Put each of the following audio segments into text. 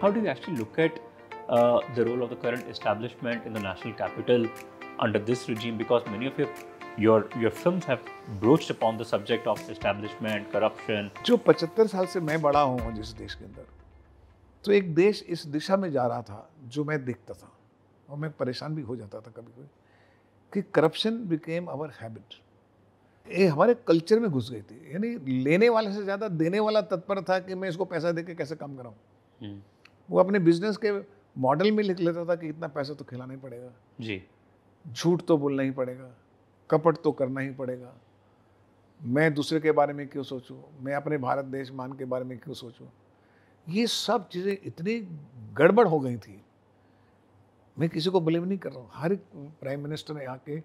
how do you actually look at uh, the role of the current establishment in the national capital under this regime? Because many of your your your films have broached upon the subject of establishment, corruption. जो 75 साल से मैं बड़ा हूँ जिस देश के अंदर तो एक देश इस दिशा में जा रहा था जो मैं देखता था और मैं परेशान भी हो जाता था कभी कभी कि करप्शन बिकेम अवर हैबिट ये हमारे कल्चर में घुस गई थी यानी लेने वाले से ज़्यादा देने वाला तत्पर था कि मैं इसको पैसा दे कैसे काम कराऊँ वो अपने बिजनेस के मॉडल में लिख लेता था कि इतना पैसा तो खिलाना ही पड़ेगा जी झूठ तो बोलना ही पड़ेगा कपट तो करना ही पड़ेगा मैं दूसरे के बारे में क्यों सोचूं मैं अपने भारत देश मान के बारे में क्यों सोचूं ये सब चीज़ें इतनी गड़बड़ हो गई थी मैं किसी को ब्लेम नहीं कर रहा हूँ हर एक प्राइम मिनिस्टर ने आके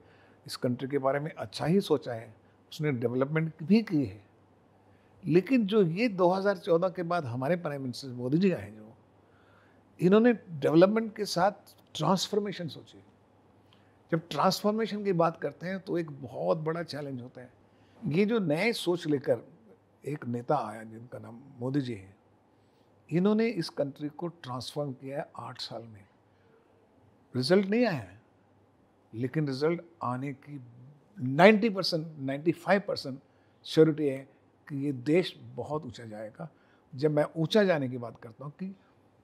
इस कंट्री के बारे में अच्छा ही सोचा है उसने डेवलपमेंट भी की है लेकिन जो ये 2014 के बाद हमारे प्राइम मिनिस्टर मोदी जी आए जो इन्होंने डेवलपमेंट के साथ ट्रांसफॉर्मेशन सोची जब ट्रांसफॉर्मेशन की बात करते हैं तो एक बहुत बड़ा चैलेंज होता है ये जो नए सोच लेकर एक नेता आया जिनका नाम मोदी जी है इन्होंने इस कंट्री को ट्रांसफॉर्म किया है आठ साल में रिजल्ट नहीं आया है लेकिन रिजल्ट आने की 90 percent ninety five percent surety है कि ये देश बहुत ऊंचा जाएगा जब मैं ऊंचा जाने की बात करता हूँ कि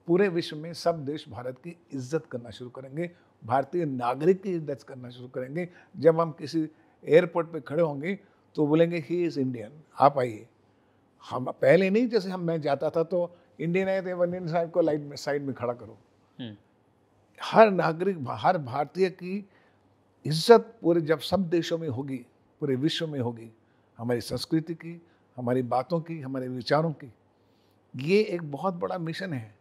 पूरे विश्व में सब देश भारत की इज्जत करना शुरू करेंगे भारतीय नागरिक की इज्जत करना शुरू करेंगे जब हम किसी एयरपोर्ट पे खड़े होंगे तो बोलेंगे ही इज़ इंडियन आप आइए हम पहले नहीं जैसे हम मैं जाता था तो इंडियन आए थे इंडियन साहब को लाइट में साइड में खड़ा करो हम्म। हर नागरिक हर भारतीय की इज्जत पूरे जब सब देशों में होगी पूरे विश्व में होगी हमारी संस्कृति की हमारी बातों की हमारे विचारों की ये एक बहुत बड़ा मिशन है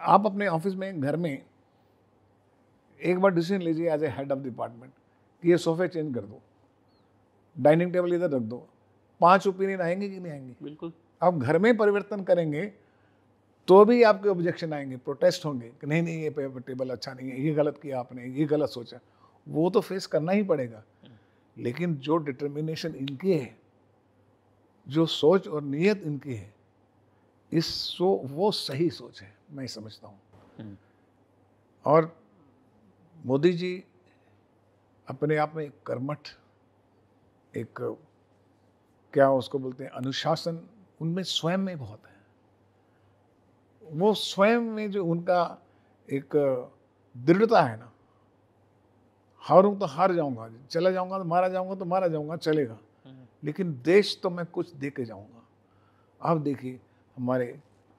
आप अपने ऑफिस में घर में एक बार डिसीजन लीजिए as a head of department कि ये सोफे चेंज कर दो डाइनिंग टेबल इधर रख दो पांच ओपिनियन आएंगे कि नहीं आएंगे बिल्कुल आप घर में परिवर्तन करेंगे तो भी आपके ऑब्जेक्शन आएंगे प्रोटेस्ट होंगे कि नहीं नहीं ये टेबल अच्छा नहीं है ये गलत किया आपने ये गलत सोचा वो तो फेस करना ही पड़ेगा लेकिन जो डिटर्मिनेशन इनकी है जो सोच और नीयत इनकी है इस सो वो सही सोच है मैं समझता हूँ हम्म। और मोदी जी अपने आप में एक कर्मठ एक क्या उसको बोलते हैं अनुशासन उनमें स्वयं में बहुत है वो स्वयं में जो उनका एक दृढ़ता है ना हारूं तो हार जाऊंगा चला जाऊंगा तो मारा जाऊंगा तो मारा जाऊंगा चलेगा हम्म। लेकिन देश तो मैं कुछ दे के जाऊंगा आप देखिए हमारे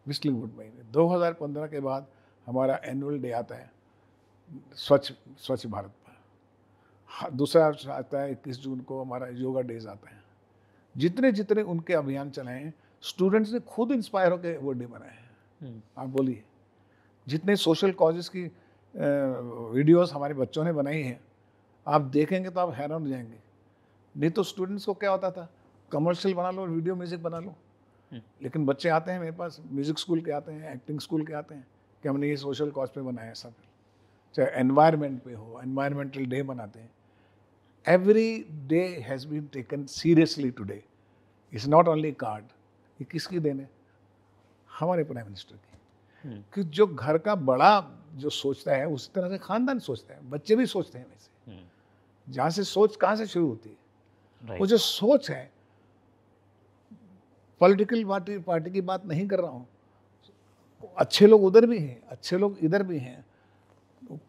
बिस्ली वुड महीने दो के बाद हमारा एनुअल डे आता है स्वच्छ स्वच्छ भारत पर हाँ, दूसरा आता है इक्कीस जून को हमारा योगा डेज आता है जितने जितने उनके अभियान चलाए हैं स्टूडेंट्स ने खुद इंस्पायर होकर वो डे बनाए हैं हम्म। आप बोलिए जितने सोशल कॉजेज़ की वीडियोस हमारे बच्चों ने बनाई हैं आप देखेंगे तो आप हैरान हो जाएंगे नहीं तो स्टूडेंट्स को क्या होता था कमर्शियल बना लो वीडियो म्यूज़िक बना लो लेकिन बच्चे आते हैं मेरे पास म्यूज़िक स्कूल के आते हैं एक्टिंग स्कूल के आते हैं कि हमने ये सोशल कॉज पे बनाया सब चाहे एनवायरमेंट पे हो एनवायरमेंटल डे बनाते हैं every day has been taken seriously today it's not only card ये किसकी देने हमारे प्राइम मिनिस्टर की हम्म। कि जो घर का बड़ा जो सोचता है उसी तरह से खानदान सोचता है बच्चे भी सोचते हैं वैसे हम्म। जहाँ से सोच कहाँ से शुरू होती है वो जो सोच है पॉलिटिकल पार्टी पार्टी की बात नहीं कर रहा हूँ अच्छे लोग उधर भी हैं अच्छे लोग इधर भी हैं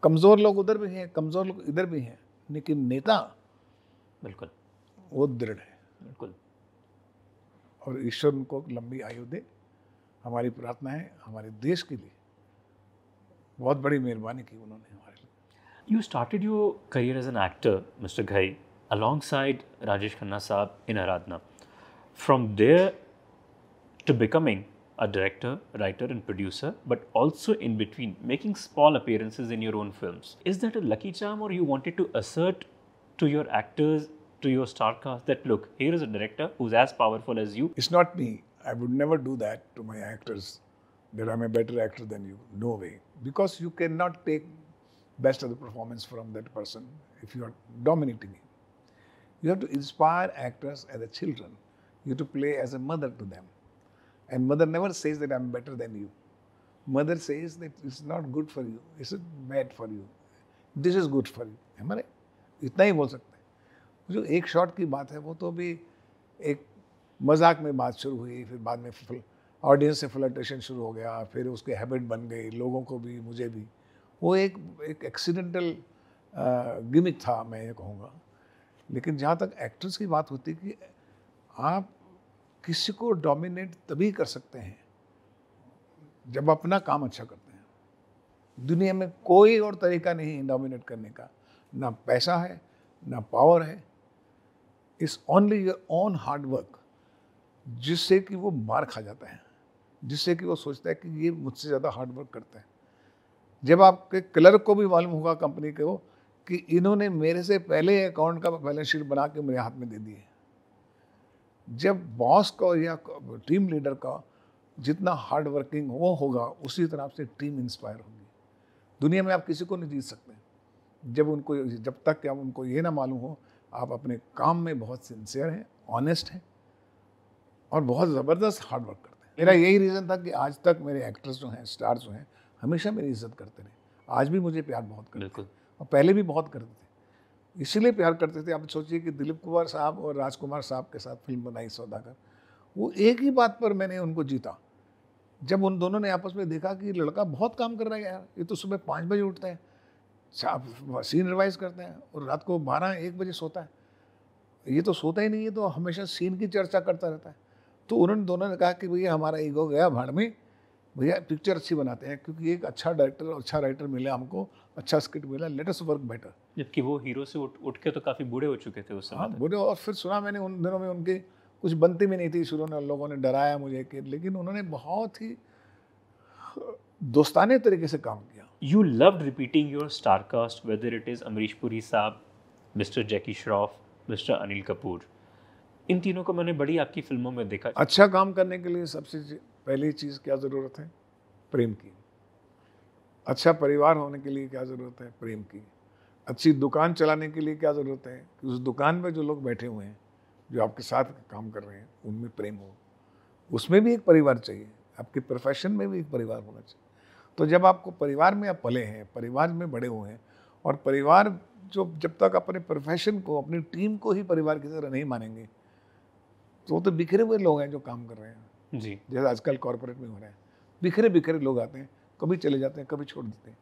कमज़ोर लोग उधर भी हैं कमज़ोर लोग इधर भी हैं लेकिन नेता बिल्कुल वो दृढ़ है बिल्कुल और ईश्वर उनको लंबी आयु दे हमारी प्रार्थना है हमारे देश के लिए बहुत बड़ी मेहरबानी की उन्होंने हमारे लिए you started your career as an actor mister Ghai alongside Rajesh Khanna साहब in Aradhana from there to becoming a director, writer, and producer, but also in between, making small appearances in your own films. Is that a lucky charm, or you wanted to assert to your actors, to your star cast, that look, here is a director who's as powerful as you? It's not me. I would never do that to my actors, that I'm a better actor than you. No way. Because you cannot take best of the performance from that person if you are dominating him. You have to inspire actors as a children. You have to play as a mother to them And mother never says that I'm better than you. Mother says that it's not good for you, it's bad for you, this is this is good for you itna hi bol sakte सकते jo ek shot ki baat hai wo to bhi ek mazak mein baat shuru hui fir baad mein में audience से फ्लटेशन शुरू हो गया फिर उसके habit बन गई लोगों को भी मुझे भी वो एक एक एक्सीडेंटल गिमिक था मैं ये कहूँगा लेकिन जहाँ तक एक्ट्रेस की बात होती कि आप किसी को डोमिनेट तभी कर सकते हैं जब अपना काम अच्छा करते हैं दुनिया में कोई और तरीका नहीं है डोमिनेट करने का ना पैसा है ना पावर है is only your own hard work जिससे कि वो मार खा जाता है जिससे कि वो सोचता है कि ये मुझसे ज़्यादा हार्ड वर्क करते हैं जब आपके क्लर्क को भी मालूम होगा कंपनी के वो कि इन्होंने मेरे से पहले अकाउंट का बैलेंस शीट बना के मेरे हाथ में दे दिए जब बॉस का या टीम लीडर का जितना हार्ड वर्किंग वो होगा उसी तरह से टीम इंस्पायर होगी दुनिया में आप किसी को नहीं जीत सकते जब उनको जब तक कि आप उनको ये ना मालूम हो आप अपने काम में बहुत सिंसियर हैं ऑनेस्ट हैं और बहुत ज़बरदस्त हार्ड वर्क करते हैं मेरा यही रीज़न था कि आज तक मेरे एक्टर्स जो हैं स्टार्स जो हैं हमेशा मेरी इज्जत करते रहे आज भी मुझे प्यार बहुत करते हैं और पहले भी बहुत करते थे इसीलिए प्यार करते थे आप सोचिए कि दिलीप कुमार साहब और राजकुमार साहब के साथ फिल्म बनाई सौदागर वो एक ही बात पर मैंने उनको जीता जब उन दोनों ने आपस में देखा कि लड़का बहुत काम कर रहा है यार ये तो सुबह पाँच बजे उठता है सीन रिवाइज करते हैं और रात को बारह एक बजे सोता है ये तो सोता ही नहीं है तो हमेशा सीन की चर्चा करता रहता है तो उन्होंने दोनों ने कहा कि भैया हमारा ईगो गया भाड़ में भैया पिक्चर अच्छी बनाते हैं क्योंकि एक अच्छा डायरेक्टर और अच्छा राइटर मिला हमको अच्छा स्क्रिप्ट मिला अस वर्क बेटर जबकि वो हीरो से उठ उठ के तो काफ़ी बूढ़े हो चुके थे उस समय हाँ बूढ़े और फिर सुना मैंने उन दिनों में उनके कुछ बनती भी नहीं थी शुरू में लोगों ने डराया मुझे कि लेकिन उन्होंने बहुत ही दोस्ताने तरीके से काम किया you love repeating your star cast whether it is Amrish Puri साहब मिस्टर जैकी श्रॉफ मिस्टर अनिल कपूर इन तीनों को मैंने बड़ी आपकी फिल्मों में देखा अच्छा काम करने के लिए सबसे पहली चीज़ क्या ज़रूरत है प्रेम की अच्छा परिवार होने के लिए क्या ज़रूरत है प्रेम की अच्छी दुकान चलाने के लिए क्या ज़रूरत है कि उस दुकान में जो लोग बैठे हुए हैं जो आपके साथ काम कर रहे हैं उनमें प्रेम हो उसमें भी एक परिवार चाहिए आपके प्रोफेशन में भी एक परिवार होना चाहिए तो जब आपको परिवार में आप पले हैं परिवार में बड़े हुए हैं और परिवार जो जब तक अपने प्रोफेशन को अपनी टीम को ही परिवार की तरह नहीं मानेंगे तो वो तो बिखरे हुए लोग हैं जो काम कर रहे हैं जी जैसे आजकल कॉरपोरेट में हो रहा है बिखरे बिखरे लोग आते हैं कभी चले जाते हैं कभी छोड़ देते हैं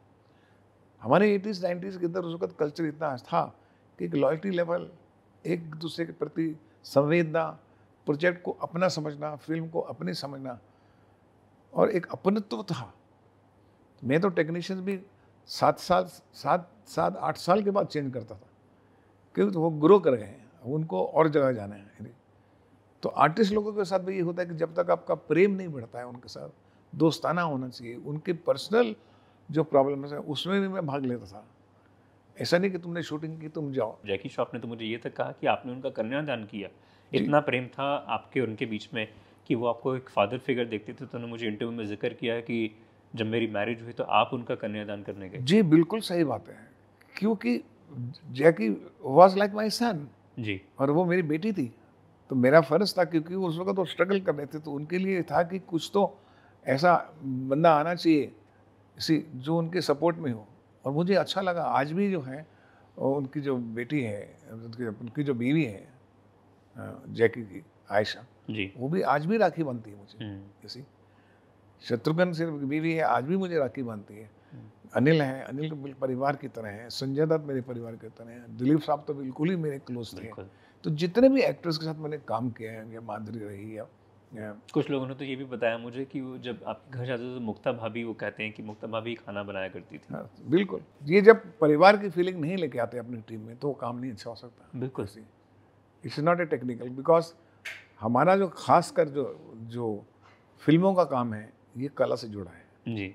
हमारे एटीज़ नाइन्टीज़ के अंदर उस वक्त कल्चर इतना था कि एक लॉयल्टी लेवल एक दूसरे के प्रति संवेदना प्रोजेक्ट को अपना समझना फिल्म को अपने समझना और एक अपनत्व था मैं तो टेक्नीशियंस भी सात साल सात सात आठ साल के बाद चेंज करता था क्योंकि तो वो ग्रो कर गए हैं उनको और जगह जाना है तो आर्टिस्ट लोगों के साथ भी ये होता है कि जब तक आपका प्रेम नहीं बढ़ता है उनके साथ दोस्ताना होना चाहिए उनके पर्सनल जो प्रॉब्लम है उसमें भी मैं भाग लेता था ऐसा नहीं कि तुमने शूटिंग की तुम जाओ जैकी शॉप ने तो मुझे ये तक कहा कि आपने उनका कन्यादान किया इतना प्रेम था आपके उनके बीच में कि वो आपको एक फादर फिगर देखते थे तो उन्होंने मुझे इंटरव्यू में जिक्र किया कि जब मेरी मैरिज हुई तो आप उनका कन्यादान करने गए जी बिल्कुल सही बात है क्योंकि जैकी वॉज लाइक माई सन जी और वो मेरी बेटी थी तो मेरा फ़र्ज़ था क्योंकि उस वक्त तो स्ट्रगल कर रहे थे तो उनके लिए था कि कुछ तो ऐसा बंदा आना चाहिए इसी जो उनके सपोर्ट में हो और मुझे अच्छा लगा आज भी जो है उनकी जो बेटी है उनकी उनकी जो बीवी है जैकी की आयशा जी वो भी आज भी राखी बनती है मुझे किसी हम्म। शत्रुघ्न सिर्फ बीवी है आज भी मुझे राखी बांधती है हम्म। अनिल है अनिल तो परिवार की तरह है संजय दत्त मेरे परिवार की तरह है दिलीप साहब तो बिल्कुल ही मेरे क्लोज थे तो जितने भी एक्टर्स के साथ मैंने काम किया है या माधुरी रही या Yeah. कुछ लोगों ने तो ये भी बताया मुझे कि वो जब आपके घर जाते तो मुक्ता भाभी वो कहते हैं कि मुक्ता भाभी खाना बनाया करती थी हाँ, बिल्कुल ये जब परिवार की फीलिंग नहीं लेके आते अपनी टीम में तो काम नहीं अच्छा हो सकता बिल्कुल see it's not a technical because हमारा जो खास कर जो जो फिल्मों का काम है ये कला से जुड़ा है जी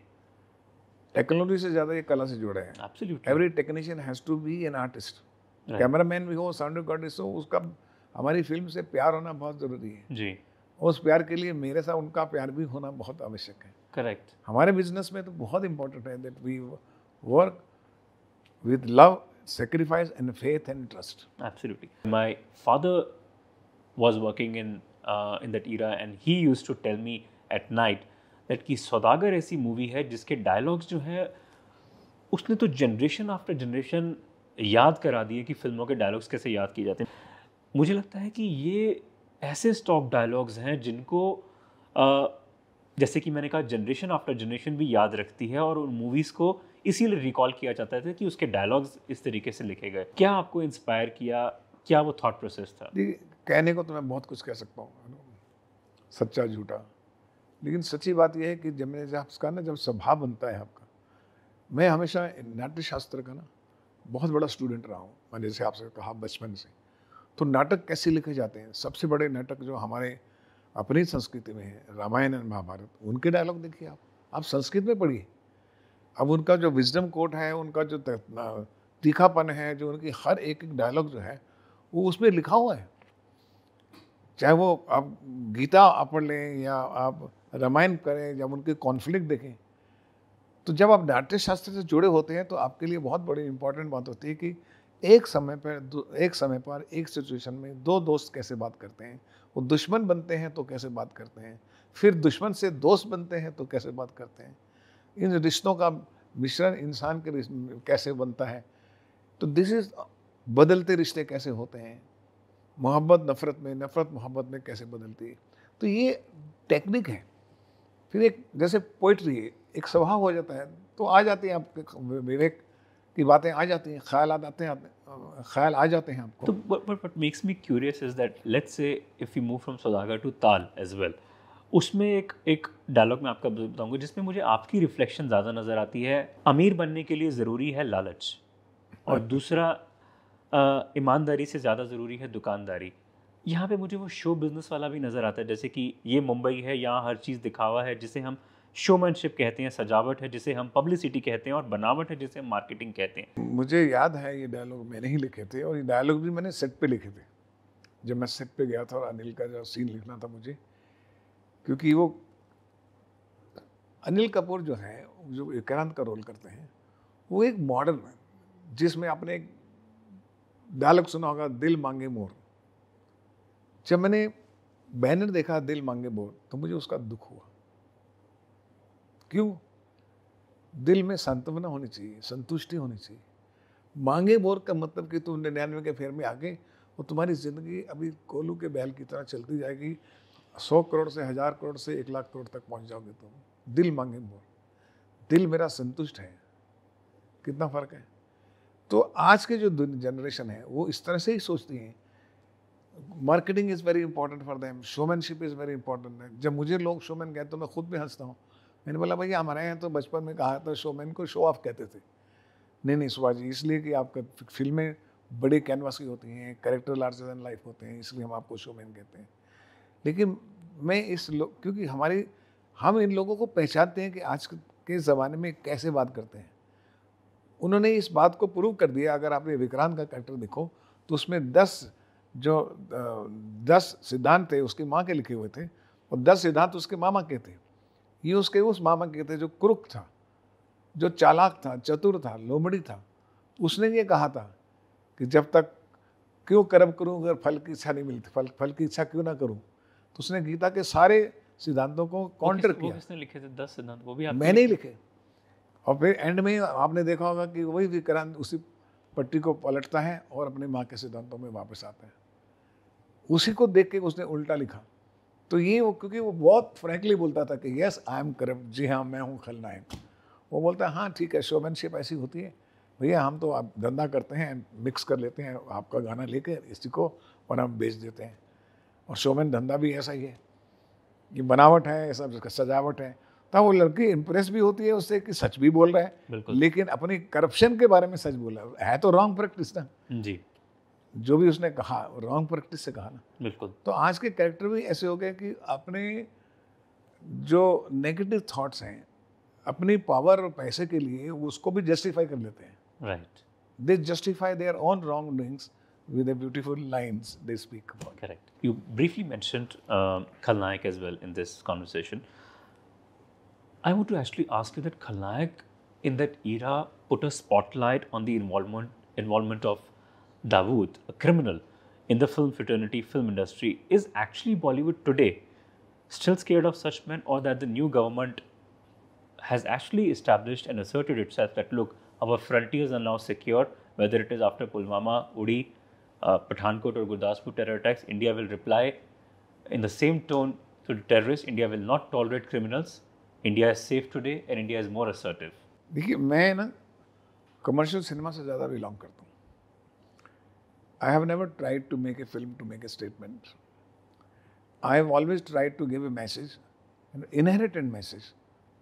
टेक्नोलॉजी से ज़्यादा ये कला से जुड़ा है every technician has to be an artist camera man भी हो साउंड रिकॉर्डिस्ट हो उसका हमारी फिल्म से प्यार होना बहुत ज़रूरी है जी उस प्यार के लिए मेरे साथ उनका प्यार भी होना बहुत आवश्यक है करेक्ट हमारे बिजनेस में तो बहुत इंपॉर्टेंट है that we work with love sacrifice and faith and trust absolutely my father was working in in that that and he use to tell me at night that की सौदागर ऐसी movie है जिसके dialogues जो है उसने तो generation after generation याद करा दिए कि फिल्मों के डायलॉग्स कैसे याद किए जाते हैं मुझे लगता है कि ये ऐसे स्टॉक डायलॉग्स हैं जिनको आ, जैसे कि मैंने कहा जनरेशन आफ्टर जनरेशन भी याद रखती है और उन मूवीज़ को इसीलिए रिकॉल किया जाता था कि उसके डायलॉग्स इस तरीके से लिखे गए क्या आपको इंस्पायर किया क्या वो थॉट प्रोसेस था कहने को तो मैं बहुत कुछ कह सकता हूँ सच्चा झूठा लेकिन सच्ची बात यह है कि जब मैंने आपका ना जब स्वभाव बनता है आपका मैं हमेशा नाट्य शास्त्र का ना बहुत बड़ा स्टूडेंट रहा हूँ मैंने जैसे आपसे कहा बचपन से तो नाटक कैसे लिखे जाते हैं सबसे बड़े नाटक जो हमारे अपनी संस्कृति में है रामायण एंड महाभारत उनके डायलॉग देखिए आप आप संस्कृत में पढ़िए अब उनका जो विजडम कोट है उनका जो तीखापन है जो उनकी हर एक एक डायलॉग जो है वो उसमें लिखा हुआ है चाहे वो आप गीता आप पढ़ लें या आप रामायण करें जब उनके कॉन्फ्लिक्ट देखें तो जब आप नाट्य शास्त्र से जुड़े होते हैं तो आपके लिए बहुत बड़ी इंपॉर्टेंट बात होती है कि एक समय पर एक समय पर एक सिचुएशन में दो दोस्त कैसे बात करते हैं वो दुश्मन बनते हैं तो कैसे बात करते हैं फिर दुश्मन से दोस्त बनते हैं तो कैसे बात करते हैं इन रिश्तों का मिश्रण इंसान के कैसे बनता है तो दिस इज बदलते रिश्ते कैसे होते हैं मोहब्बत नफ़रत में नफ़रत मोहब्बत में कैसे बदलती है तो ये टेक्निक है फिर एक जैसे पोइट्री है एक स्वभाव हो जाता है तो आ जाती हैं आपके विवेक की बातें आ जाती हैं ख्याल आते हैं ख्याल आ जाते हैं आपको तो but but makes me curious is that let's say if you move from Saudagar to Taal as well उसमें एक एक डायलॉग मैं आपका बताऊंगा जिसमें मुझे आपकी रिफ्लेक्शन ज़्यादा नज़र आती है अमीर बनने के लिए ज़रूरी है लालच और हाँ। दूसरा ईमानदारी से ज़्यादा ज़रूरी है दुकानदारी यहाँ पे मुझे वो शो बिज़नेस वाला भी नज़र आता है जैसे कि ये मुंबई है यहाँ हर चीज़ दिखावा है जिसे हम शोमैनशिप कहते हैं सजावट है जिसे हम पब्लिसिटी कहते हैं और बनावट है जिसे हम मार्केटिंग कहते हैं मुझे याद है ये डायलॉग मैंने ही लिखे थे और ये डायलॉग भी मैंने सेट पे लिखे थे जब मैं सेट पे गया था और अनिल का जो सीन लिखना था मुझे क्योंकि वो अनिल कपूर जो है जो विक्रांत का रोल करते हैं वो एक मॉडर्न है जिसमें आपने एक डायलॉग सुना होगा दिल मांगे मोर जब मैंने बैनर देखा दिल मांगे मोर तो मुझे उसका दुख हुआ क्यों दिल में सांत्वना होनी चाहिए संतुष्टि होनी चाहिए मांगे बोर का मतलब कि तुम निन्यानवे के फेर में आ गए और तुम्हारी ज़िंदगी अभी कोलू के बैल की तरह चलती जाएगी सौ करोड़ से हज़ार करोड़ से एक लाख करोड़ तक पहुंच जाओगे तुम दिल मांगे बोर दिल मेरा संतुष्ट है कितना फ़र्क है तो आज के जो जनरेशन है वो इस तरह से ही सोचती हैं marketing is very important for them showmanship is very important है जब मुझे लोग शोमैन कहते हैं तो मैं खुद भी हंसता हूँ मैंने बोला भैया हमारे यहाँ तो बचपन में कहा था शोमैन को शो ऑफ कहते थे नहीं नहीं सुभाष जी इसलिए कि आपका फिल्में बड़े कैनवास की होती हैं कैरेक्टर लार्जर दैन लाइफ होते हैं इसलिए हम आपको शोमैन कहते हैं लेकिन मैं इस लोग क्योंकि हमारी हम इन लोगों को पहचानते हैं कि आज के ज़माने में कैसे बात करते हैं उन्होंने इस बात को प्रूव कर दिया अगर आपने विक्रांत का कैरेक्टर देखो तो उसमें दस जो दस सिद्धांत थे उसकी माँ के लिखे हुए थे और दस सिद्धांत उसके मामा के थे ये उसके उस मामा थे जो क्रुक था जो चालाक था चतुर था लोमड़ी था उसने ये कहा था कि जब तक क्यों कर्म करूं अगर फल की इच्छा नहीं मिलती फल फल की इच्छा क्यों ना करूं तो उसने गीता के सारे सिद्धांतों को काउंटर किया किसने लिखे थे दस सिद्धांत वो भी मैंने ही लिखे और फिर एंड में आपने देखा होगा कि वही विक्रांत उसी पट्टी को पलटता है और अपनी माँ के सिद्धांतों में वापस आते हैं उसी को देख के उसने उल्टा लिखा तो ये वो क्योंकि वो बहुत फ्रैंकली बोलता था कि यस आई एम करप्ट जी हाँ मैं हूँ खलनायक वो बोलता है हाँ ठीक है शोमैनशिप ऐसी होती है भैया हम तो आप धंधा करते हैं मिक्स कर लेते हैं आपका गाना लेकर इसी को और हम बेच देते हैं और शोमैन धंधा भी ऐसा ही है ये बनावट है ऐसा सब सजावट है तब तो वो लड़की इम्प्रेस भी होती है उससे कि सच भी बोल रहा है लेकिन अपनी करप्शन के बारे में सच बोल रहा है तो रॉन्ग प्रैक्टिस ना जी जो भी उसने कहा रॉन्ग प्रैक्टिस से कहा ना बिल्कुल तो आज के कैरेक्टर भी ऐसे हो गए कि अपने जो नेगेटिव थॉट्स हैं अपनी पावर और पैसे के लिए उसको भी जस्टिफाई कर लेते हैं right they justify their own wrong doings with a beautiful lines they speak about correct you briefly mention Khalnayak as well in this conversation I would to actually ask you that Khalnayak in that era put a spotlight on the involvement involvement of Dawood, a criminal in the film fraternity film industry, is actually Bollywood today still scared of such men or that the new government has actually established and asserted itself that look, our frontiers are now secure, whether it is after Pulwama, Udi, uh, Pathankot or Gurdaspur terror attacks, India will reply in the same tone to the terrorists. India will not tolerate criminals. India is safe today and India is more assertive. देखिए मैं ना commercial cinema से ज़्यादा belong करता हूँ I have never tried to make a film to make a statement. I have always tried to give a message, an inherent message,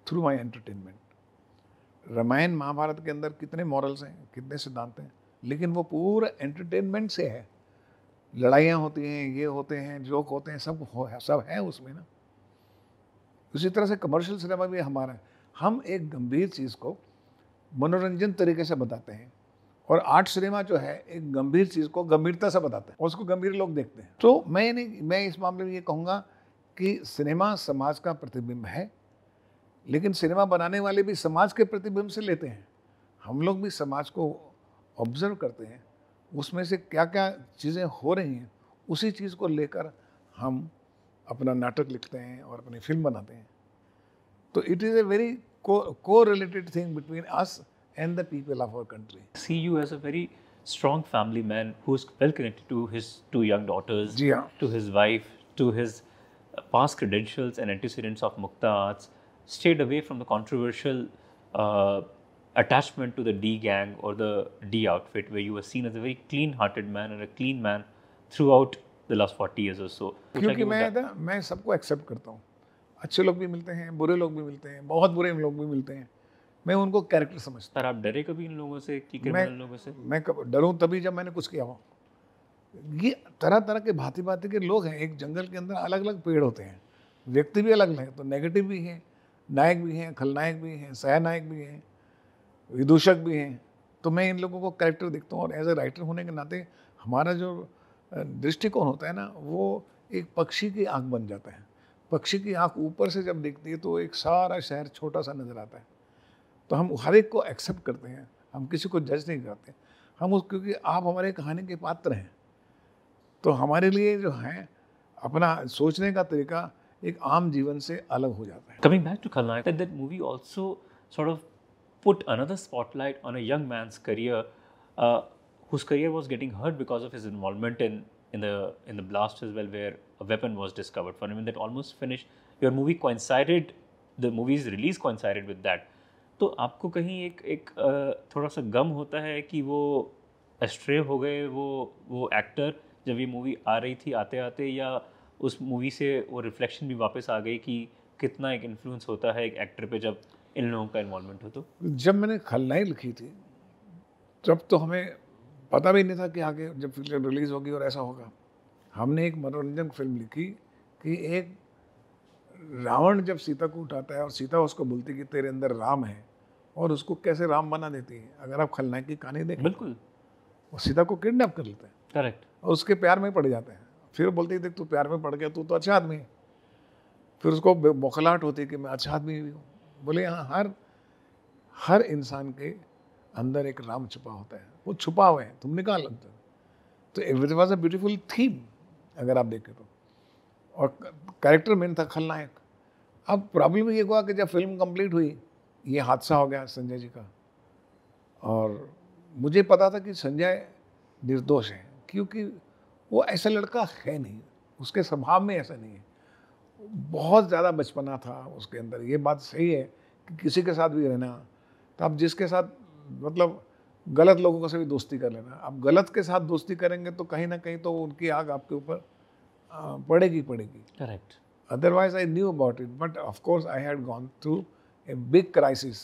through my entertainment Ramayan Mahabharat के अंदर कितने मॉरल्स हैं कितने सिद्धांत हैं लेकिन वो पूरा एंटरटेनमेंट से है लड़ाइयाँ होती हैं ये होते हैं जोक होते हैं सब हो सब है उसमें ना उसी तरह से कमर्शियल सिनेमा भी हमारा है हम एक गंभीर चीज़ को मनोरंजन तरीके से बताते हैं और आर्ट सिनेमा जो है एक गंभीर चीज़ को गंभीरता से बताते हैं और उसको गंभीर लोग देखते हैं तो मैं नहीं मैं इस मामले में ये कहूँगा कि सिनेमा समाज का प्रतिबिंब है लेकिन सिनेमा बनाने वाले भी समाज के प्रतिबिंब से लेते हैं हम लोग भी समाज को ऑब्जर्व करते हैं उसमें से क्या क्या चीज़ें हो रही हैं उसी चीज़ को लेकर हम अपना नाटक लिखते हैं और अपनी फिल्म बनाते हैं तो it is a very correlated thing between us and the people of our country. See you as a very strong family man who's well connected to his two young daughters, yeah. to his wife, to his uh, past credentials and antecedents of Mukta Arts, stayed away from the controversial uh, attachment to the D gang or the D outfit, where you were seen as a very clean hearted man and a clean man throughout the last 40 years or so. Because I, I accept everyone. अच्छे लोग भी मिलते हैं बुरे लोग भी मिलते हैं बहुत बुरे लोग भी मिलते हैं मैं उनको कैरेक्टर समझता पर आप डरे कभी इन लोगों से कि मैं लोगों से मैं डरूँ तभी जब मैंने कुछ किया हो ये तरह तरह के भांति भांति के लोग हैं एक जंगल के अंदर अलग अलग पेड़ होते हैं व्यक्ति भी अलग हैं तो नेगेटिव भी हैं नायक भी हैं खलनायक भी हैं सहनायक भी हैं विदूषक भी हैं तो मैं इन लोगों को कैरेक्टर देखता हूँ और एज ए राइटर होने के नाते हमारा जो दृष्टिकोण होता है ना वो एक पक्षी की आँख बन जाता है पक्षी की आँख ऊपर से जब देखती है तो एक सारा शहर छोटा सा नज़र आता है तो हम हर एक को एक्सेप्ट करते हैं हम किसी को जज नहीं करते हम उस क्योंकि आप हमारे कहानी के पात्र हैं तो हमारे लिए जो है अपना सोचने का तरीका एक आम जीवन से अलग हो जाता है coming back to Khalnayak that movie also sort of put another spotlight on अंग young career whose career was getting hurt because of his involvement in in the in the blast is well where weapon was discovered for that almost finish your movie coincided the movie is release coincided with that तो आपको कहीं एक एक थोड़ा सा गम होता है कि वो एस्ट्रे हो गए वो वो एक्टर जब ये मूवी आ रही थी आते आते या उस मूवी से वो रिफ्लेक्शन भी वापस आ गई कि कितना एक इन्फ्लुएंस होता है एक एक्टर पे जब इन लोगों का इन्वॉल्वमेंट हो तो जब मैंने खलनाई लिखी थी तब तो हमें पता भी नहीं था कि आगे जब फिल्म रिलीज़ होगी और ऐसा होगा हमने एक मनोरंजन फिल्म लिखी कि एक रावण जब सीता को उठाता है और सीता उसको बोलती कि तेरे अंदर राम है और उसको कैसे राम बना देती है अगर आप खलनायक की कहानी देखें बिल्कुल वो सीता को किडनैप कर लेते हैं करेक्ट और उसके प्यार में पड़ जाते हैं फिर बोलते हैं देख तू प्यार में पड़ गया तू तो अच्छा आदमी है फिर उसको बौखलाहट होती है कि मैं अच्छा आदमी भी हूँ बोले हाँ हर हर इंसान के अंदर एक राम छुपा होता है वो छुपा हुआ है तुम निकाल लगते हो तो it was a beautiful theme अगर आप देखें तो और कैरेक्टर मेन था खलनायक अब प्रॉब्लम ये हुआ कि जब फिल्म कंप्लीट हुई ये हादसा हो गया संजय जी का और मुझे पता था कि संजय निर्दोष है क्योंकि वो ऐसा लड़का है नहीं उसके स्वभाव में ऐसा नहीं है बहुत ज़्यादा बचपना था उसके अंदर ये बात सही है कि किसी के साथ भी रहना तो आप जिसके साथ मतलब गलत लोगों से भी दोस्ती कर लेना आप गलत के साथ दोस्ती करेंगे तो कहीं ना कहीं तो उनकी आग आपके ऊपर पड़ेगी पड़ेगी correct otherwise I knew about it but of course I had gone through a big crisis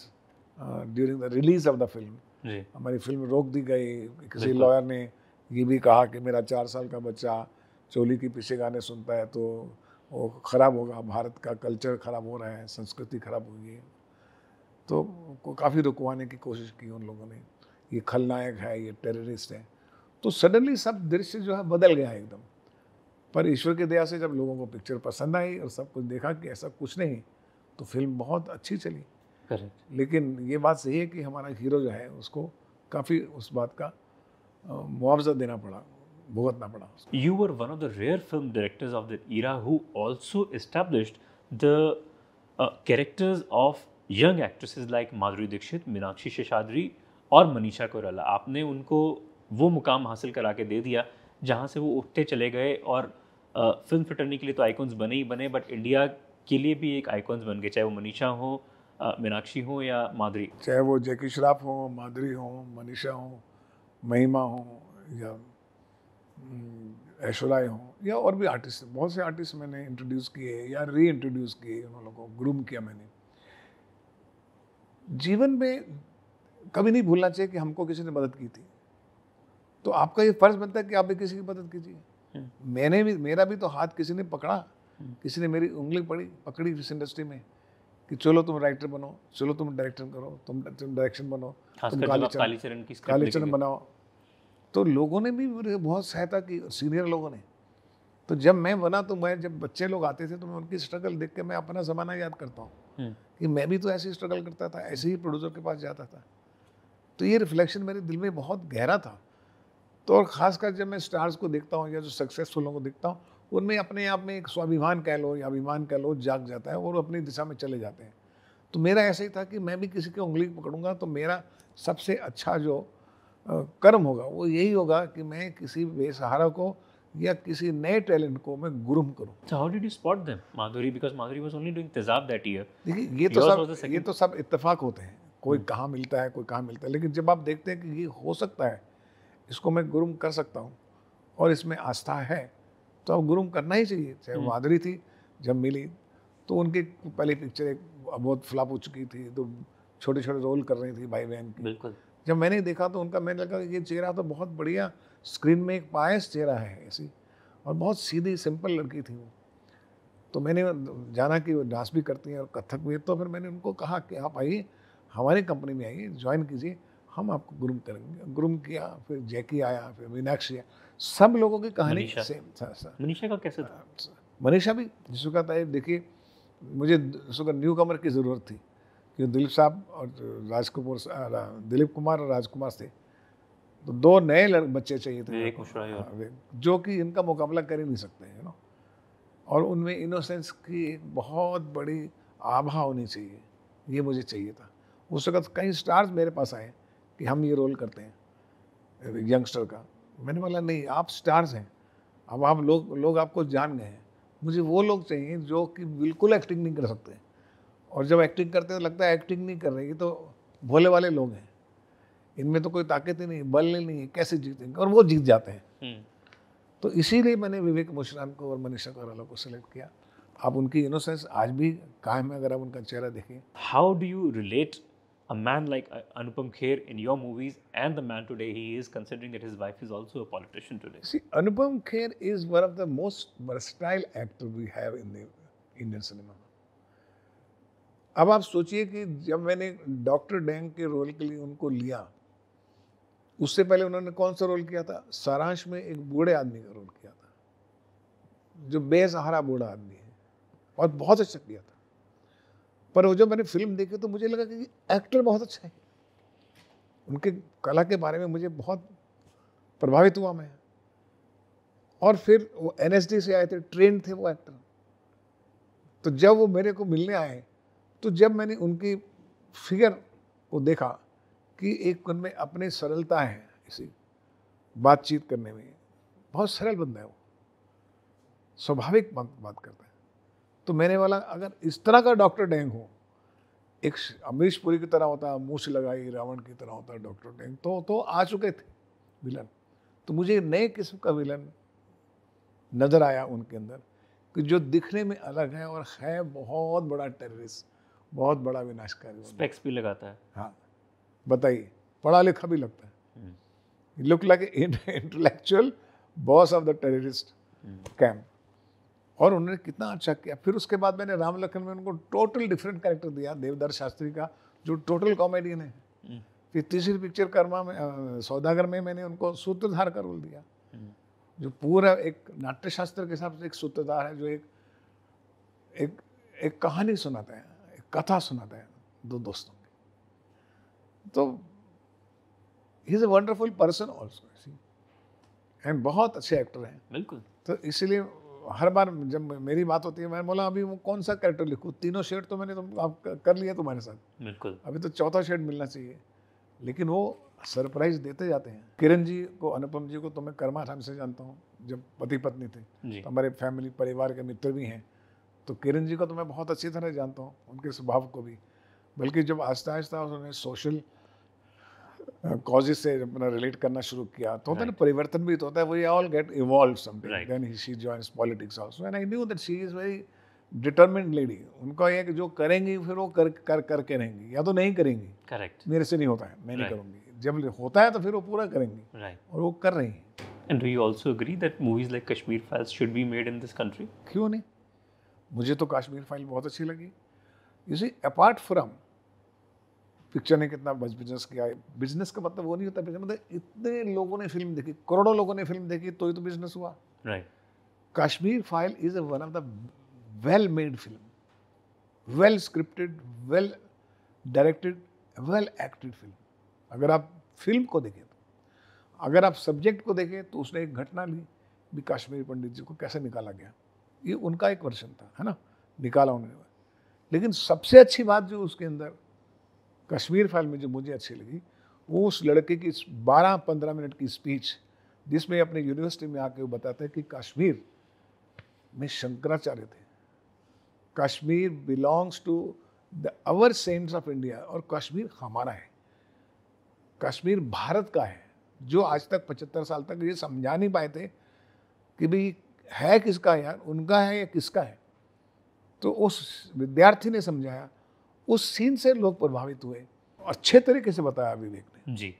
during the release of the film हमारी फिल्म रोक दी गई किसी लॉयर ने ये भी कहा कि मेरा चार साल का बच्चा चोली के पीछे गाने सुनता है तो वो ख़राब होगा भारत का कल्चर ख़राब हो रहा है संस्कृति ख़राब हो गई है तो काफ़ी रुकवाने की कोशिश की उन लोगों ने ये खलनायक है ये टेररिस्ट है तो सडनली सब दृश्य जो है बदल गया है एकदम पर ईश्वर की दया से जब लोगों को पिक्चर पसंद आई और सब कुछ देखा कि ऐसा कुछ नहीं तो फिल्म बहुत अच्छी चली करेक्ट लेकिन ये बात सही है कि हमारा हीरो जो है उसको काफ़ी उस बात का मुआवजा देना पड़ा भुगतना पड़ा you are one of the rare film directors of the era who also established the characters of young actresses like Madhuri Dixit Meenakshi Seshadri और मनीषा कोराला आपने उनको वो मुकाम हासिल करा के दे दिया जहाँ से वो उठते चले गए और फिल्म फिटरने के लिए तो आइकॉन्स बने ही बने बट इंडिया के लिए भी एक आइकॉन्स बन गए चाहे वो मनीषा हो मीनाक्षी हो या माधुरी चाहे वो जैकी श्राफ हो माधुरी हो मनीषा हो महिमा हो या हम्म, ऐश्वर्या हो या और भी आर्टिस्ट बहुत से आर्टिस्ट मैंने इंट्रोड्यूस किए या री इंट्रोड्यूस किए उन लोगों को ग्रूम किया मैंने जीवन में कभी नहीं भूलना चाहिए कि हमको किसी ने मदद की थी तो आपका ये फर्ज बनता है कि आप भी किसी की मदद कीजिए हम्म। मैंने भी मेरा भी तो हाथ किसी ने पकड़ा किसी ने मेरी उंगली पड़ी पकड़ी इस इंडस्ट्री में कि चलो तुम राइटर बनो चलो तुम डायरेक्टर करो तुम तुम डायरेक्शन बनो तुम कालीचरण कालीचरण बनाओ तो लोगों ने भी बहुत सहायता की सीनियर लोगों ने तो जब मैं बना तो मैं जब बच्चे लोग आते थे तो मैं उनकी स्ट्रगल देख के मैं अपना ज़माना याद करता हूँ हम्म। कि मैं भी तो ऐसे स्ट्रगल करता था ऐसे ही प्रोड्यूसर के पास जाता था तो ये रिफ्लेक्शन मेरे दिल में बहुत गहरा था तो और ख़ासकर जब मैं स्टार्स को देखता हूँ या जो सक्सेसफुल लोगों को देखता हूँ उनमें अपने आप में एक स्वाभिमान कह लो या अभिमान कह लो जाग जाता है और अपनी दिशा में चले जाते हैं तो मेरा ऐसा ही था कि मैं भी किसी की उंगली पकड़ूंगा तो मेरा सबसे अच्छा जो कर्म होगा वो यही होगा कि मैं किसी बेसहारा को या किसी नए टैलेंट को मैं गुरुम करूँ how did you spot spot Madhuri because Madhuri madhuri only only Tezaab that year देखिए ये तो सब ये तो सब इत्तेफाक होते हैं कोई hmm. कहाँ मिलता है कोई कहाँ मिलता है लेकिन जब आप देखते हैं कि ये हो सकता है इसको मैं गुरुम कर सकता हूँ और इसमें आस्था है तो अब गुरुम करना ही चाहिए चाहे वो आदरी हम्म। थी जब मिली तो उनकी पहली पिक्चर एक बहुत फ्लॉप हो चुकी थी तो छोटे छोटे रोल कर रही थी भाई बहन की बिल्कुल जब मैंने देखा तो उनका मैंने लगा ये चेहरा तो बहुत बढ़िया स्क्रीन में एक पायस चेहरा है ऐसी और बहुत सीधी सिंपल लड़की थी वो तो मैंने जाना कि वो डांस भी करती हैं और कथक भी है तो फिर मैंने उनको कहा कि आप आइए हमारे कंपनी में आइए ज्वाइन कीजिए हम आपको ग्रूम करेंगे ग्रूम किया फिर जैकी आया फिर मीनाक्षी आया सब लोगों की कहानी सेम मनीषा का कैसे था uh, मनीषा भी जिसका है देखिए मुझे उसका न्यू कमर की ज़रूरत थी क्योंकि दिलीप साहब और राजकुमार uh, दिलीप कुमार और राजकुमार थे तो दो नए बच्चे चाहिए थे हाँ, जो कि इनका मुकाबला कर ही नहीं सकते हैं ना और उनमें इनोसेंस की एक बहुत बड़ी आभा होनी चाहिए ये मुझे चाहिए था उस वक्त कई स्टार्स मेरे पास आए कि हम ये रोल करते हैं यंगस्टर का मैंने बोला नहीं आप स्टार्स हैं अब आप लोग लोग आपको जान गए हैं मुझे वो लोग चाहिए जो कि बिल्कुल एक्टिंग नहीं कर सकते और जब एक्टिंग करते हैं तो लगता है एक्टिंग नहीं कर रही तो भोले वाले लोग हैं इनमें तो कोई ताकत ही नहीं बल नहीं है कैसे जीतेंगे और वो जीत जाते हैं हम्म। तो इसीलिए मैंने विवेक मुशरान को और मनीषा कोराला को सिलेक्ट किया आप उनकी इनोसेंस आज भी कायम है अगर आप उनका चेहरा देखें how do you relate a man like Anupam Kher in your movies and the man today he is, considering that his wife is also a politician today? See, Anupam Kher is one of the most versatile actor we have in the Indian cinema. अब आप सोचिए कि जब मैंने doctor dang के role के लिए उनको लिया उससे पहले उन्होंने कौन सा रोल किया था सारांश में एक बूढ़े आदमी का रोल किया था जो बेसहारा बूढ़ा आदमी है और बहुत अच्छा किया था पर वो जब मैंने फिल्म देखी तो मुझे लगा कि एक्टर बहुत अच्छा है उनके कला के बारे में मुझे बहुत प्रभावित हुआ मैं और फिर वो एन से आए थे ट्रेन थे वो एक्टर तो जब वो मेरे को मिलने आए तो जब मैंने उनकी फिगर को देखा कि एक उनमें अपनी सरलता है इसी बातचीत करने में बहुत सरल बंदा है वो स्वाभाविक बात करता है तो मैंने वाला अगर इस तरह का डॉक्टर डेंग हो एक अमरीश पुरी की तरह होता मुँह से लगाई रावण की तरह होता डॉक्टर डेंग तो तो आ चुके थे विलन तो मुझे नए किस्म का विलन नज़र आया उनके अंदर कि जो दिखने में अलग है और है बहुत बड़ा टेररिस्ट बहुत बड़ा विनाशकारी स्पेक्स भी लगाता है हाँ बताइए पढ़ा लिखा भी लगता है look like intellectual boss of the terrorist camp और उन्होंने कितना अच्छा किया फिर उसके बाद मैंने राम लखन में उनको टोटल डिफरेंट कैरेक्टर दिया देवदार शास्त्री का जो टोटल कॉमेडियन है हम्म। फिर तीसरी पिक्चर कर्मा में सौदागर में मैंने उनको सूत्रधार का रोल दिया हम्म। जो पूरा एक नाट्य शास्त्र के हिसाब से एक सूत्रधार है जो एक एक एक कहानी सुनाता है एक कथा सुनाता है दो दोस्तों की तो he is a wonderful person also and बहुत अच्छे एक्टर हैं बिल्कुल तो इसीलिए हर बार जब मेरी बात होती है मैंने बोला अभी वो कौन सा कैरेक्टर लिखूँ तीनों शेड तो मैंने तुम तो आप कर लिए तुम्हारे साथ बिल्कुल अभी तो चौथा शेड मिलना चाहिए लेकिन वो सरप्राइज देते जाते हैं किरण जी को अनुपम जी को तो मैं कर्मा धाम से जानता हूँ जब पति पत्नी थे तो हमारे फैमिली परिवार के मित्र भी हैं तो किरण जी को तो मैं बहुत अच्छी तरह जानता हूँ उनके स्वभाव को भी बल्कि जब आस्ता आस्ता उन्होंने सोशल कॉजेज से अपना रिलेट करना शुरू किया तो होता है ना परिवर्तन भी तो होता है we all get evolve something then she joins politics also and I knew that she is very determined lady उनका ये जो करेंगी फिर वो कर कर करके रहेंगी या तो नहीं करेंगी करेक्ट मेरे से नहीं होता है मैं नहीं करूँगी जब होता है तो फिर वो पूरा करेंगी राइट और वो कर रही हैं and do you also agree that movies like Kashmir files should be made in this country क्यों नहीं मुझे तो कश्मीर फाइल बहुत अच्छी लगी you see apart from picture ने कितना बिजनेस किया है बिजनेस का मतलब वो नहीं होता बिजनेस मतलब इतने लोगों ने फिल्म देखी करोड़ों लोगों ने फिल्म देखी तो ही तो बिजनेस हुआ Kashmir file is one of the well made film well scripted well directed well acted film अगर आप फिल्म को देखें तो अगर आप सब्जेक्ट को देखें तो उसने एक घटना ली भी काश्मीरी पंडित जी को कैसे निकाला गया ये उनका एक वर्षन था है ना निकाला उन्होंने लेकिन सबसे अच्छी बात जो उसके अंदर कश्मीर फाइल में जो मुझे अच्छी लगी वो उस लड़के की बारह पंद्रह मिनट की स्पीच जिसमें अपने यूनिवर्सिटी में आके वो बताते हैं कि कश्मीर में शंकराचार्य थे Kashmir belongs to the our saints of India और कश्मीर हमारा है कश्मीर भारत का है जो आज तक पचहत्तर साल तक ये समझा नहीं पाए थे कि भाई है किसका यार उनका है या किसका है तो उस विद्यार्थी ने समझाया उस सीन से लोग प्रभावित हुए अच्छे तरीके से बताया विवेक ने जी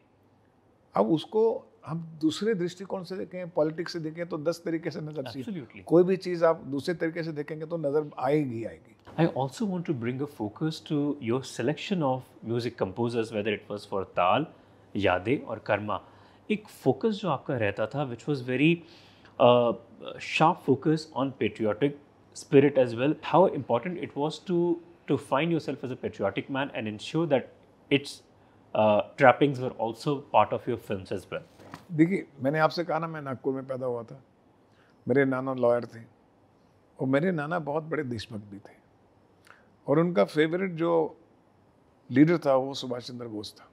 अब उसको हम दूसरे दृष्टिकोण से देखें पॉलिटिक्स से देखें तो दस तरीके से नजर कोई भी चीज आप दूसरे तरीके से देखेंगे तो नजर आएगी आएगी I also want to bring a focus to your selection of music composers whether it was for Taal Yaadein और कर्मा एक फोकस जो आपका रहता था which was very sharp focus on patriotic spirit as well how important it was to to find yourself as a patriotic man and ensure that its uh, trappings were also part of your films as well. देखिए मैंने आपसे कहा ना मैं नागपुर में पैदा हुआ था मेरे नाना लॉयर थे और मेरे नाना बहुत बड़े देशभक्त भी थे और उनका फेवरेट जो लीडर था वो सुभाष चंद्र बोस था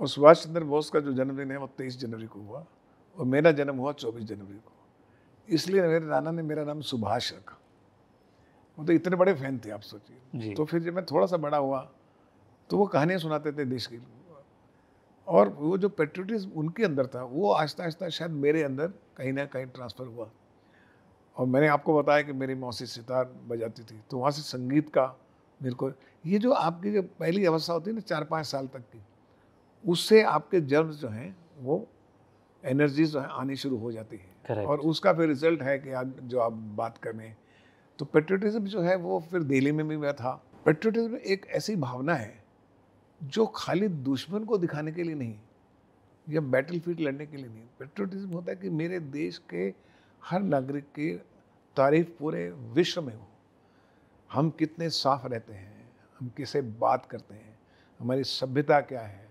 और सुभाष चंद्र बोस का जो जन्मदिन है वो तेईस जनवरी को हुआ और मेरा जन्म हुआ चौबीस जनवरी को इसलिए मेरे नाना ने मेरा नाम सुभाष रखा वो तो इतने बड़े फ़ैन थे आप सोचिए तो फिर जब मैं थोड़ा सा बड़ा हुआ तो वो कहानियाँ सुनाते थे देश की और वो जो पेट्रोटिज्म उनके अंदर था वो आहिस्ता आहिस्ता शायद मेरे अंदर कहीं ना कहीं ट्रांसफ़र हुआ और मैंने आपको बताया कि मेरी मौसी सितार बजाती थी तो वहाँ से संगीत का मेरे को ये जो आपकी जो पहली अवस्था होती है ना चार पाँच साल तक की उससे आपके जर्म जो हैं वो एनर्जी जो है आनी शुरू हो जाती है और उसका फिर रिजल्ट है कि आज जो आप बात करें तो पेट्रोटिज्म जो है वो फिर दिल्ली में भी मैं था पेट्रोटिज्म एक ऐसी भावना है जो खाली दुश्मन को दिखाने के लिए नहीं या बैटल फील्ड लड़ने के लिए नहीं पेट्रोटिज्म होता है कि मेरे देश के हर नागरिक की तारीफ पूरे विश्व में हो हम कितने साफ रहते हैं हम किसे बात करते हैं हमारी सभ्यता क्या है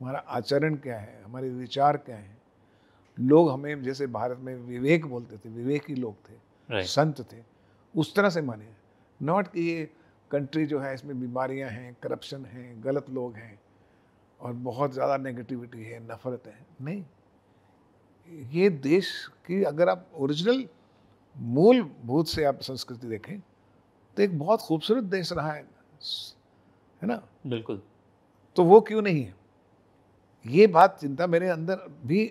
हमारा आचरण क्या है हमारे विचार क्या है लोग हमें जैसे भारत में विवेक बोलते थे विवेकी लोग थे संत थे उस तरह से माने नॉट कि ये कंट्री जो है इसमें बीमारियां हैं करप्शन है गलत लोग हैं और बहुत ज़्यादा नेगेटिविटी है नफ़रत है नहीं ये देश की अगर आप ओरिजिनल मूलभूत से आप संस्कृति देखें तो एक बहुत खूबसूरत देश रहा है है ना बिल्कुल तो वो क्यों नहीं है ये बात चिंता मेरे अंदर भी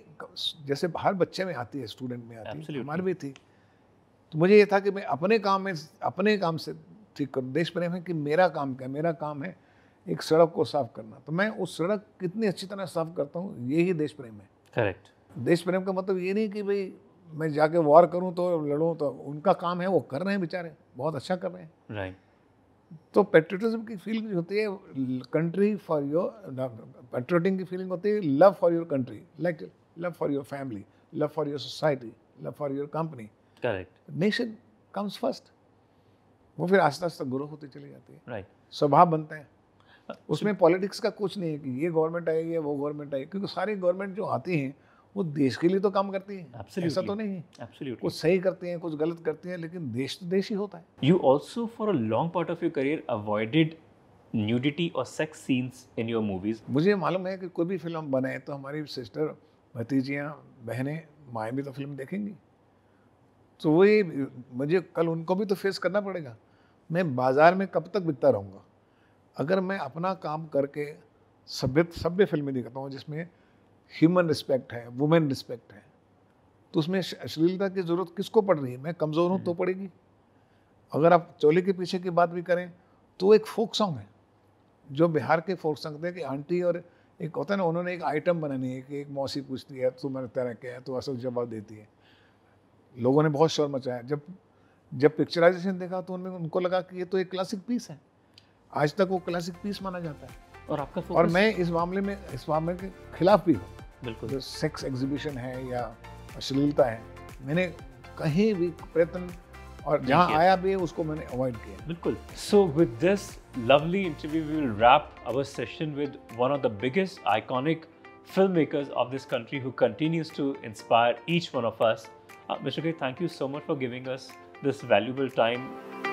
जैसे हर बच्चे में आती है स्टूडेंट में आती है हमारे भी थी तो मुझे ये था कि मैं अपने काम में अपने काम से ठीक करूँ देश प्रेम है कि मेरा काम क्या मेरा काम है एक सड़क को साफ करना तो मैं उस सड़क कितनी अच्छी तरह साफ करता हूँ यही देश प्रेम है करेक्ट देश प्रेम का मतलब ये नहीं कि भाई मैं जाके वॉर करूँ तो लड़ूँ तो उनका काम है वो कर रहे हैं बेचारे बहुत अच्छा कर रहे हैं राइट तो पेट्रोटिज्म की फीलिंग होती है कंट्री फॉर योर पेट्रोटिंग की फीलिंग होती है love for your country like love for your family love for your society love for your company correct nation comes first वो फिर आस्ता आस्ता गुरु होती चले जाती है राइट right. स्वभाव बनते हैं उसमें पॉलिटिक्स का कुछ नहीं है कि ये गवर्नमेंट आएगी या वो गवर्नमेंट आएगी क्योंकि सारी गवर्नमेंट जो आती हैं वो देश के लिए तो काम करती है Absolutely. ऐसा तो नहीं है Absolutely. कुछ सही करती हैं कुछ गलत करती हैं लेकिन देश तो देश ही होता है you also for a long part of your career avoided nudity और sex scenes in your movies मुझे मालूम है कि कोई भी फिल्म बनाए तो हमारी सिस्टर भतीजियाँ बहनें माएँ भी तो फिल्म देखेंगी तो वही मुझे कल उनको भी तो फेस करना पड़ेगा मैं बाज़ार में कब तक बिकता रहूँगा अगर मैं अपना काम करके सभ्य सभ्य फिल्में दिखाता हूँ जिसमें ह्यूमन रिस्पेक्ट है वुमेन रिस्पेक्ट है तो उसमें अश्लीलता की ज़रूरत किसको पड़ रही है मैं कमज़ोर हूँ तो हम्म। पड़ेगी अगर आप चोले के पीछे की बात भी करें तो एक फोक सॉन्ग है जो बिहार के फोक सॉन्ग थे कि आंटी और एक होता है ना उन्होंने एक आइटम बनानी है कि एक मौसी पूछती है तू मेरे तेरा क्या है तो असल जवाब देती है लोगों ने बहुत शोर मचाया जब जब पिक्चराइजेशन देखा तो उनमें उनको लगा कि ये तो एक क्लासिक पीस है आज तक वो क्लासिक पीस माना जाता है और आपका फोकस? और मैं इस मामले में इस मामले के खिलाफ भी हूँ बिल्कुल जो सेक्स एग्जीबिशन है या अश्लीलता है मैंने कहीं भी प्रयत्न और जहाँ आया भी उसको मैंने अवॉइड किया बिल्कुल so with this interview we will wrap our session with one of the biggest iconic film makers of this country who continues to inspire each one of us Uh, Mr. K, thank you so much for giving us this valuable time.